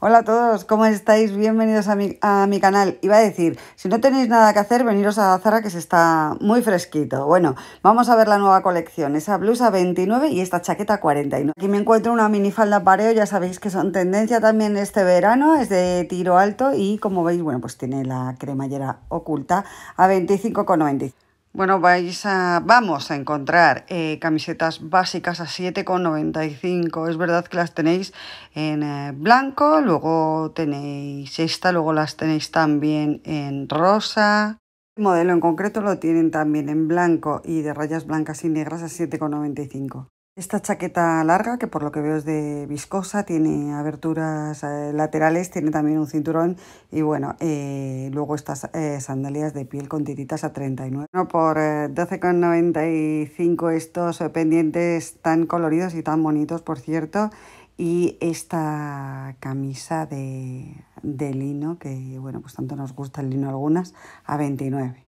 Hola a todos, ¿cómo estáis? Bienvenidos a mi, a mi, canal. Iba a decir, si no tenéis nada que hacer, veniros a Zara que se está muy fresquito. Bueno, vamos a ver la nueva colección. Esa blusa 29 y esta chaqueta 49. Aquí me encuentro una minifalda pareo, ya sabéis que son tendencia también este verano. Es de tiro alto y como veis, bueno, pues tiene la cremallera oculta a 25,95. Bueno, vais a, vamos a encontrar eh, camisetas básicas a 7,95. Es verdad que las tenéis en eh, blanco, luego tenéis esta, luego las tenéis también en rosa. El modelo en concreto lo tienen también en blanco y de rayas blancas y negras a 7,95. Esta chaqueta larga, que por lo que veo es de viscosa, tiene aberturas eh, laterales, tiene también un cinturón y bueno, eh, luego estas eh, sandalias de piel con tiritas a 39. Bueno, por 12,95 estos pendientes tan coloridos y tan bonitos, por cierto, y esta camisa de, de lino, que bueno, pues tanto nos gusta el lino algunas, a 29.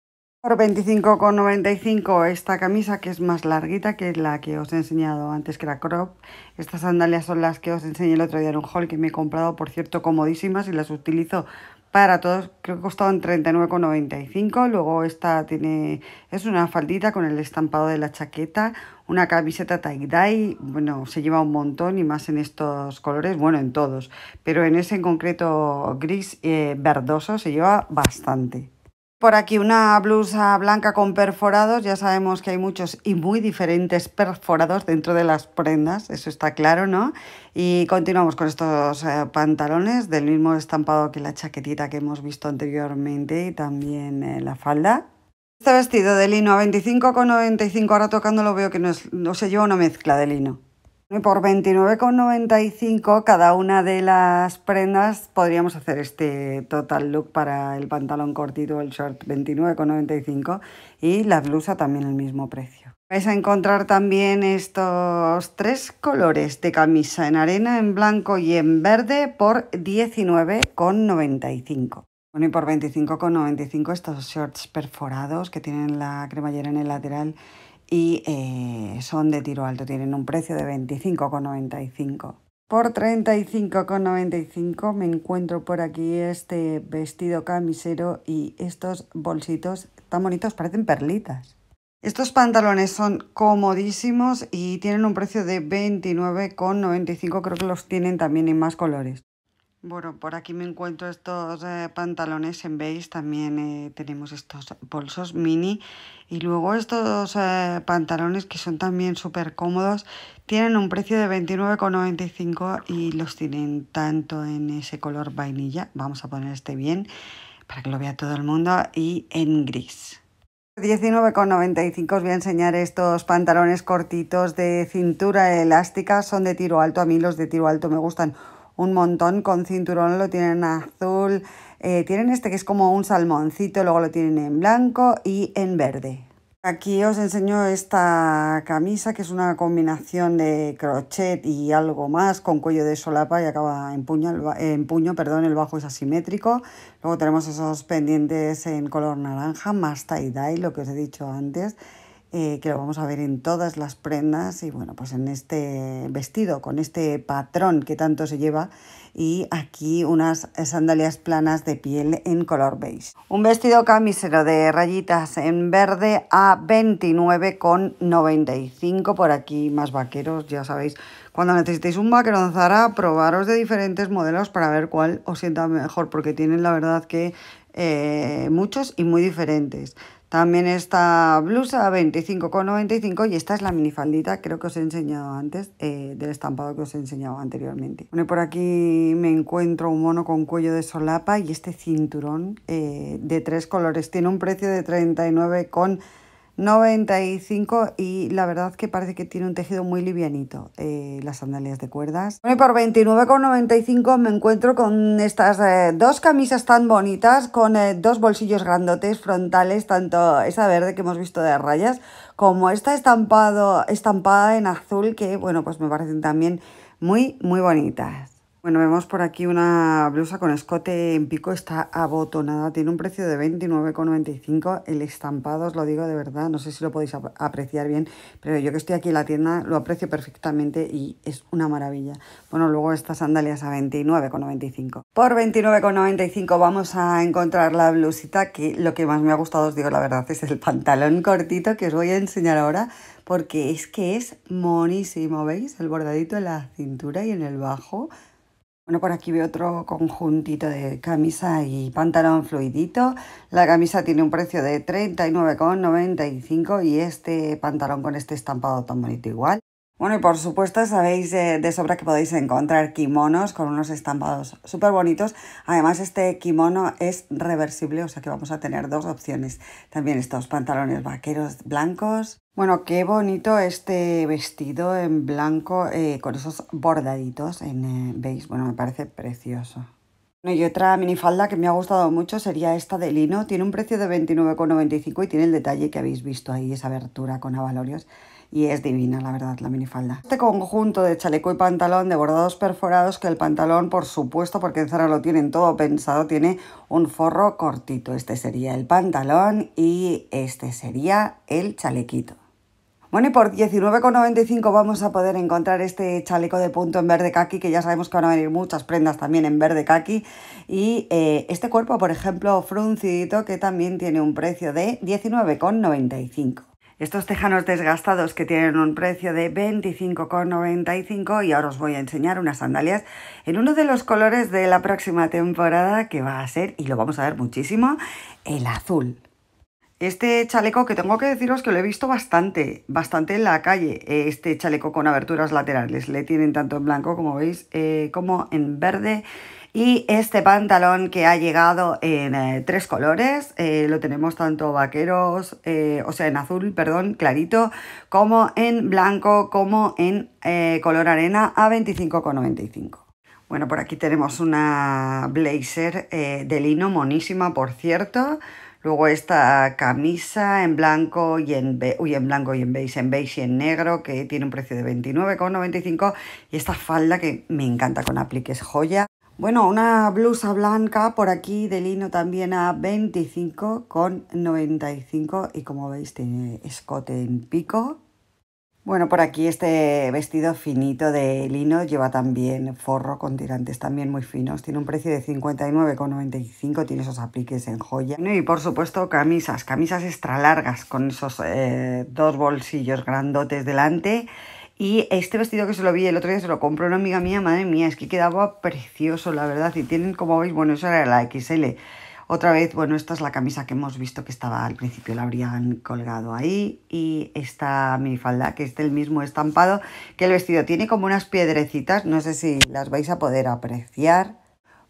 Por 25,95 esta camisa que es más larguita que la que os he enseñado antes que la crop. Estas sandalias son las que os enseñé el otro día en un haul que me he comprado, por cierto, comodísimas y las utilizo para todos. Creo que costaban 39,95. Luego esta tiene es una faldita con el estampado de la chaqueta, una camiseta tie-dye. Bueno, se lleva un montón y más en estos colores, bueno, en todos. Pero en ese en concreto gris eh, verdoso se lleva bastante. Por aquí una blusa blanca con perforados, ya sabemos que hay muchos y muy diferentes perforados dentro de las prendas, eso está claro, ¿no? Y continuamos con estos eh, pantalones del mismo estampado que la chaquetita que hemos visto anteriormente y también eh, la falda. Este vestido de lino a 25,95, ahora tocándolo veo que no, es, no se lleva una mezcla de lino. Y Por 29,95 cada una de las prendas podríamos hacer este total look para el pantalón cortito, el short 29,95 y la blusa también el mismo precio. Vais a encontrar también estos tres colores de camisa en arena, en blanco y en verde por 19,95. Bueno, y por 25,95 estos shorts perforados que tienen la cremallera en el lateral y eh, son de tiro alto, tienen un precio de 25,95. Por 35,95 me encuentro por aquí este vestido camisero y estos bolsitos tan bonitos, parecen perlitas. Estos pantalones son comodísimos y tienen un precio de 29,95, creo que los tienen también en más colores. Bueno, por aquí me encuentro estos eh, pantalones en beige, también eh, tenemos estos bolsos mini y luego estos eh, pantalones que son también súper cómodos, tienen un precio de 29,95 y los tienen tanto en ese color vainilla, vamos a poner este bien para que lo vea todo el mundo, y en gris. 19,95 os voy a enseñar estos pantalones cortitos de cintura elástica, son de tiro alto, a mí los de tiro alto me gustan un montón con cinturón, lo tienen azul, eh, tienen este que es como un salmoncito, luego lo tienen en blanco y en verde. Aquí os enseño esta camisa que es una combinación de crochet y algo más con cuello de solapa y acaba en puño, en puño perdón, el bajo es asimétrico. Luego tenemos esos pendientes en color naranja, más tie-dye, lo que os he dicho antes. Eh, que lo vamos a ver en todas las prendas y bueno, pues en este vestido, con este patrón que tanto se lleva y aquí unas sandalias planas de piel en color beige. Un vestido camisero de rayitas en verde a 29,95 por aquí, más vaqueros, ya sabéis. Cuando necesitéis un vaquero Zara, probaros de diferentes modelos para ver cuál os sienta mejor, porque tienen la verdad que eh, muchos y muy diferentes. También esta blusa 25,95 y esta es la minifaldita, creo que os he enseñado antes, eh, del estampado que os he enseñado anteriormente. por aquí me encuentro un mono con cuello de solapa y este cinturón eh, de tres colores. Tiene un precio de 39,95 95 y la verdad que parece que tiene un tejido muy livianito eh, las sandalias de cuerdas. Bueno, y por 29,95 me encuentro con estas eh, dos camisas tan bonitas con eh, dos bolsillos grandotes frontales, tanto esa verde que hemos visto de rayas como esta estampado, estampada en azul que bueno pues me parecen también muy muy bonitas. Bueno, vemos por aquí una blusa con escote en pico, está abotonada, tiene un precio de 29,95, el estampado, os lo digo de verdad, no sé si lo podéis apreciar bien, pero yo que estoy aquí en la tienda lo aprecio perfectamente y es una maravilla. Bueno, luego estas sandalias a 29,95. Por 29,95 vamos a encontrar la blusita, que lo que más me ha gustado, os digo la verdad, es el pantalón cortito que os voy a enseñar ahora, porque es que es monísimo, ¿veis? El bordadito en la cintura y en el bajo, bueno, por aquí veo otro conjuntito de camisa y pantalón fluidito. La camisa tiene un precio de 39,95 y este pantalón con este estampado tan bonito igual bueno, y por supuesto sabéis eh, de sobra que podéis encontrar kimonos con unos estampados súper bonitos. Además, este kimono es reversible, o sea que vamos a tener dos opciones. También estos pantalones vaqueros blancos. Bueno, qué bonito este vestido en blanco eh, con esos bordaditos en beige. Eh, bueno, me parece precioso. Y otra minifalda que me ha gustado mucho sería esta de lino. Tiene un precio de 29,95 y tiene el detalle que habéis visto ahí, esa abertura con abalorios. Y es divina, la verdad, la minifalda. Este conjunto de chaleco y pantalón de bordados perforados, que el pantalón, por supuesto, porque en Zara lo tienen todo pensado, tiene un forro cortito. Este sería el pantalón y este sería el chalequito. Bueno, y por 19,95 vamos a poder encontrar este chaleco de punto en verde kaki, que ya sabemos que van a venir muchas prendas también en verde kaki. Y eh, este cuerpo, por ejemplo, fruncidito, que también tiene un precio de 19,95. Estos tejanos desgastados que tienen un precio de 25,95 y ahora os voy a enseñar unas sandalias en uno de los colores de la próxima temporada que va a ser, y lo vamos a ver muchísimo, el azul. Este chaleco que tengo que deciros que lo he visto bastante, bastante en la calle, eh, este chaleco con aberturas laterales, le tienen tanto en blanco como veis, eh, como en verde. Y este pantalón que ha llegado en eh, tres colores, lo tenemos tanto vaqueros, o sea, en azul, perdón, clarito, como en blanco, como en color arena a 25,95. Bueno, por aquí tenemos una blazer de lino monísima, por cierto, Luego esta camisa en blanco y en, en blanco y en beige, en beige y en negro, que tiene un precio de 29,95. Y esta falda que me encanta con apliques joya. Bueno, una blusa blanca por aquí de lino también a 25,95 y como veis tiene escote en pico bueno, por aquí este vestido finito de lino lleva también forro con tirantes también muy finos. Tiene un precio de 59,95, tiene esos apliques en joya. y por supuesto camisas, camisas extra largas con esos eh, dos bolsillos grandotes delante. Y este vestido que se lo vi el otro día se lo compró una amiga mía, madre mía, es que quedaba precioso, la verdad. Y tienen, como veis, bueno, eso era la XL otra vez, bueno, esta es la camisa que hemos visto que estaba al principio, la habrían colgado ahí. Y esta falda que es del mismo estampado que el vestido. Tiene como unas piedrecitas, no sé si las vais a poder apreciar.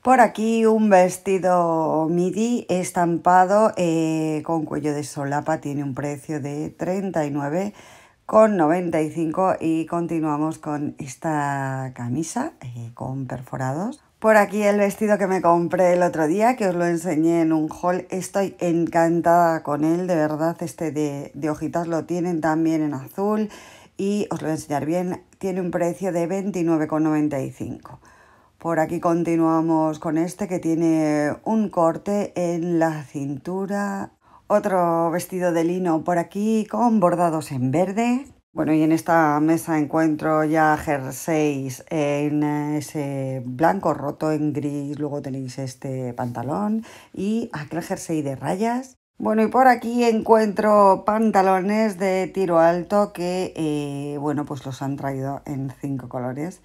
Por aquí un vestido midi estampado eh, con cuello de solapa, tiene un precio de 39,95 y continuamos con esta camisa eh, con perforados por aquí el vestido que me compré el otro día, que os lo enseñé en un haul. Estoy encantada con él, de verdad, este de, hojitas lo tienen también en azul. Y os lo voy a enseñar bien, tiene un precio de 29,95. Por aquí continuamos con este que tiene un corte en la cintura. Otro vestido de lino por aquí con bordados en verde. Bueno, y en esta mesa encuentro ya jerseys en ese blanco roto en gris, luego tenéis este pantalón y aquel jersey de rayas. Bueno, y por aquí encuentro pantalones de tiro alto que, eh, bueno, pues los han traído en cinco colores.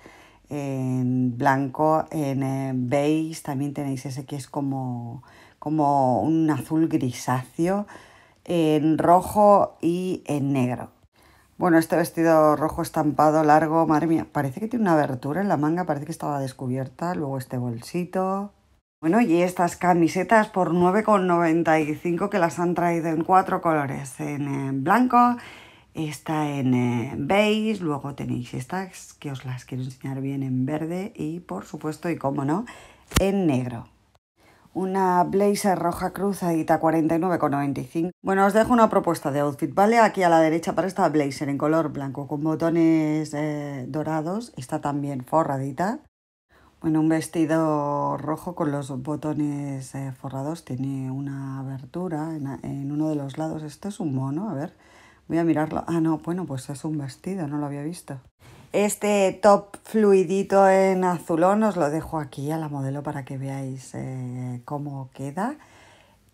En blanco, en eh, beige, también tenéis ese que es como un azul grisáceo, en rojo y en negro. Bueno, este vestido rojo estampado, largo, madre mía, parece que tiene una abertura en la manga, parece que estaba descubierta, luego este bolsito. Bueno, y estas camisetas por 9,95 que las han traído en cuatro colores, en eh, blanco, esta en eh, beige, luego tenéis estas que os las quiero enseñar bien en verde y por supuesto, y cómo no, en negro una blazer roja cruzadita 49,95. Bueno, os dejo una propuesta de outfit, ¿vale? Aquí a la derecha para esta blazer en color blanco con botones eh, dorados, está también forradita. Bueno, un vestido rojo con los botones eh, forrados, tiene una abertura en uno de los lados. Esto es un mono, a ver, voy a mirarlo. Ah, no, bueno, pues es un vestido, no lo había visto. Este top fluidito en azulón os lo dejo aquí a la modelo para que veáis eh, cómo queda.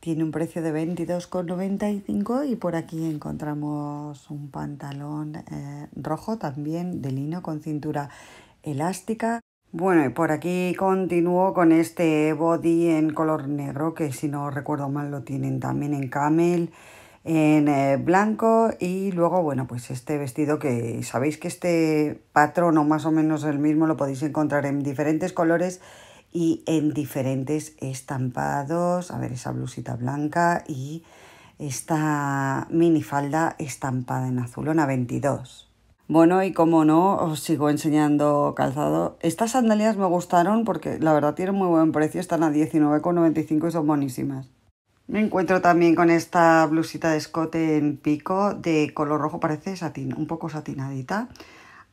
Tiene un precio de 22,95 y por aquí encontramos un pantalón eh, rojo también de lino con cintura elástica. Bueno, y por aquí continúo con este body en color negro que si no recuerdo mal lo tienen también en camel en eh, blanco y luego, bueno, pues este vestido que sabéis que este patrón o más o menos el mismo lo podéis encontrar en diferentes colores y en diferentes estampados. A ver, esa blusita blanca y esta mini falda estampada en azul azulona 22. Bueno, y como no, os sigo enseñando calzado. Estas sandalias me gustaron porque la verdad tienen muy buen precio, están a 19,95 y son buenísimas. Me encuentro también con esta blusita de escote en pico de color rojo, parece satín, un poco satinadita,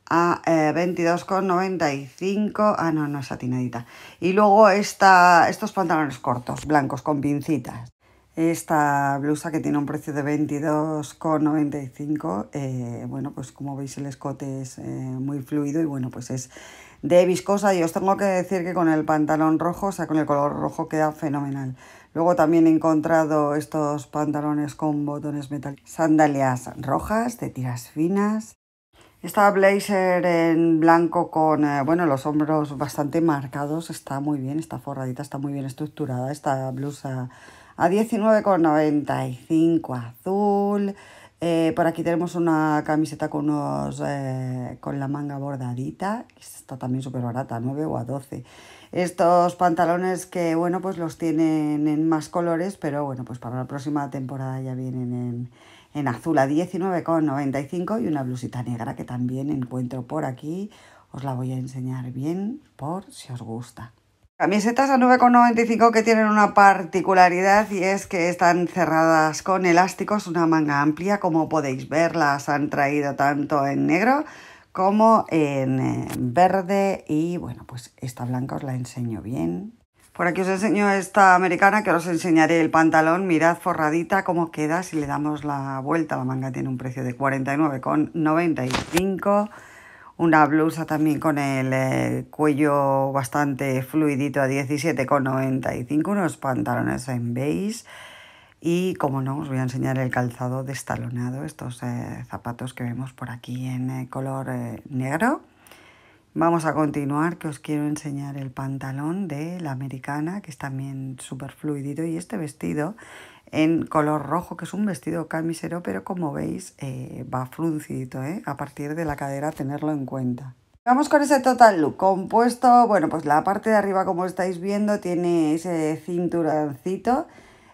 a 22,95, eh, ah no, no es satinadita. Y luego esta, estos pantalones cortos, blancos, con pincitas. Esta blusa que tiene un precio de 22,95, eh, bueno, pues como veis el escote es eh, muy fluido y bueno, pues es de viscosa y os tengo que decir que con el pantalón rojo, o sea, con el color rojo queda fenomenal. Luego también he encontrado estos pantalones con botones metálicos, sandalias rojas de tiras finas, esta blazer en blanco con, eh, bueno, los hombros bastante marcados, está muy bien, está forradita, está muy bien estructurada. Esta blusa a 19,95 azul, eh, por aquí tenemos una camiseta con, eh, con la manga bordadita, que está también súper barata, 9 o a 12. Estos pantalones que, bueno, pues los tienen en más colores, pero bueno, pues para la próxima temporada ya vienen en, en azul a 19,95 y una blusita negra que también encuentro por aquí. Os la voy a enseñar bien por si os gusta. Camisetas a 9,95 que tienen una particularidad y es que están cerradas con elásticos, una manga amplia, como podéis ver, las han traído tanto en negro como en eh, verde y bueno, pues esta blanca os la enseño bien. Por aquí os enseño esta americana que os enseñaré el pantalón, mirad forradita cómo queda si le damos la vuelta, la manga tiene un precio de 49,95 una blusa también con el eh, cuello bastante fluidito a 17,95, unos pantalones en beige y como no os voy a enseñar el calzado destalonado, estos eh, zapatos que vemos por aquí en eh, color negro. Vamos a continuar que os quiero enseñar el pantalón de la americana que es también súper fluidito y este vestido en color rojo, que es un vestido camisero, pero como veis eh, va fruncito ¿eh? a partir de la cadera tenerlo en cuenta. Vamos con ese total look compuesto, bueno, pues la parte de arriba como estáis viendo tiene ese cinturoncito,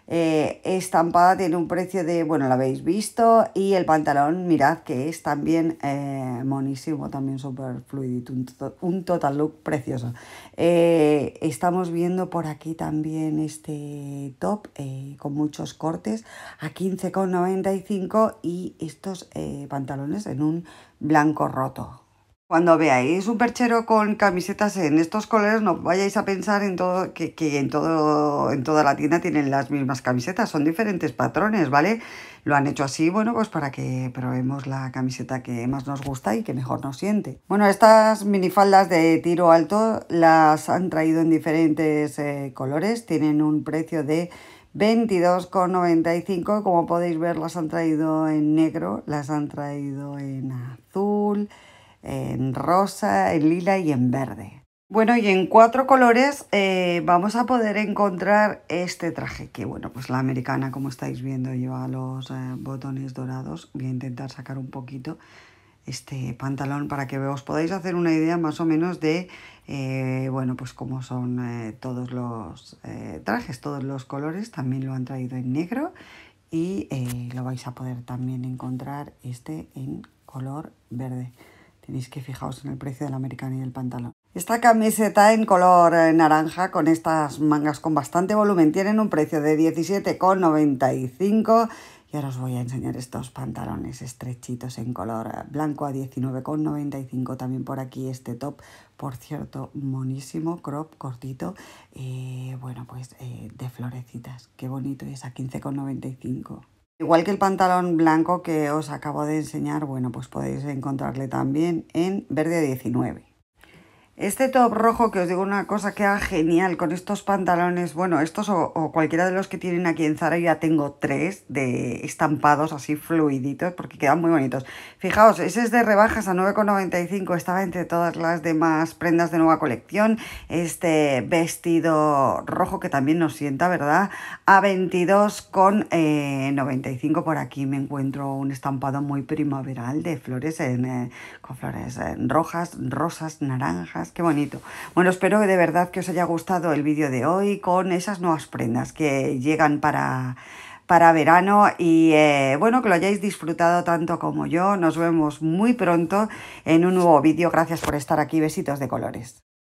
eh, estampada tiene un precio de, bueno, lo habéis visto, y el pantalón, mirad que es también eh, monísimo, también super fluidito, un, total look precioso. Eh, estamos viendo por aquí también este top con muchos cortes a 15,95 y estos pantalones en un blanco roto. Cuando veáis un perchero con camisetas en estos colores, no vayáis a pensar en todo que, en todo en toda la tienda tienen las mismas camisetas, son diferentes patrones, ¿vale? Lo han hecho así, bueno, pues para que probemos la camiseta que más nos gusta y que mejor nos siente. Bueno, estas minifaldas de tiro alto las han traído en diferentes eh, colores, tienen un precio de 22,95, como podéis ver las han traído en negro, las han traído en azul, en rosa, en lila y en verde. Bueno, y en cuatro colores eh, vamos a poder encontrar este traje, que bueno, pues la americana, como estáis viendo, lleva los eh, botones dorados. Voy a intentar sacar un poquito este pantalón para que os podáis hacer una idea más o menos de, eh, bueno, pues cómo son todos los trajes, todos los colores. También lo han traído en negro y lo vais a poder también encontrar este en color verde. Tenéis que fijaos en el precio del americana y del pantalón. Esta camiseta en color eh, naranja con estas mangas con bastante volumen tienen un precio de 17,95 y ahora os voy a enseñar estos pantalones estrechitos en color eh, blanco a 19,95. También por aquí este top, por cierto, monísimo, crop cortito, eh, bueno, pues de florecitas. Qué bonito es a 15,95. Igual que el pantalón blanco que os acabo de enseñar, bueno, pues podéis encontrarle también en verde 19. Este top rojo, que os digo una cosa, queda genial con estos pantalones. Bueno, estos o, cualquiera de los que tienen aquí en Zara, ya tengo tres de estampados así fluiditos porque quedan muy bonitos. Fijaos, ese es de rebajas a 9,95, estaba entre todas las demás prendas de nueva colección. Este vestido rojo que también nos sienta, ¿verdad? A 22,95 eh, por aquí me encuentro un estampado muy primaveral de flores en, eh, con flores eh, rojas, rosas, naranjas qué bonito. Bueno, espero de verdad que os haya gustado el vídeo de hoy con esas nuevas prendas que llegan para para verano y eh, bueno que lo hayáis disfrutado tanto como yo nos vemos muy pronto en un nuevo vídeo gracias por estar aquí besitos de colores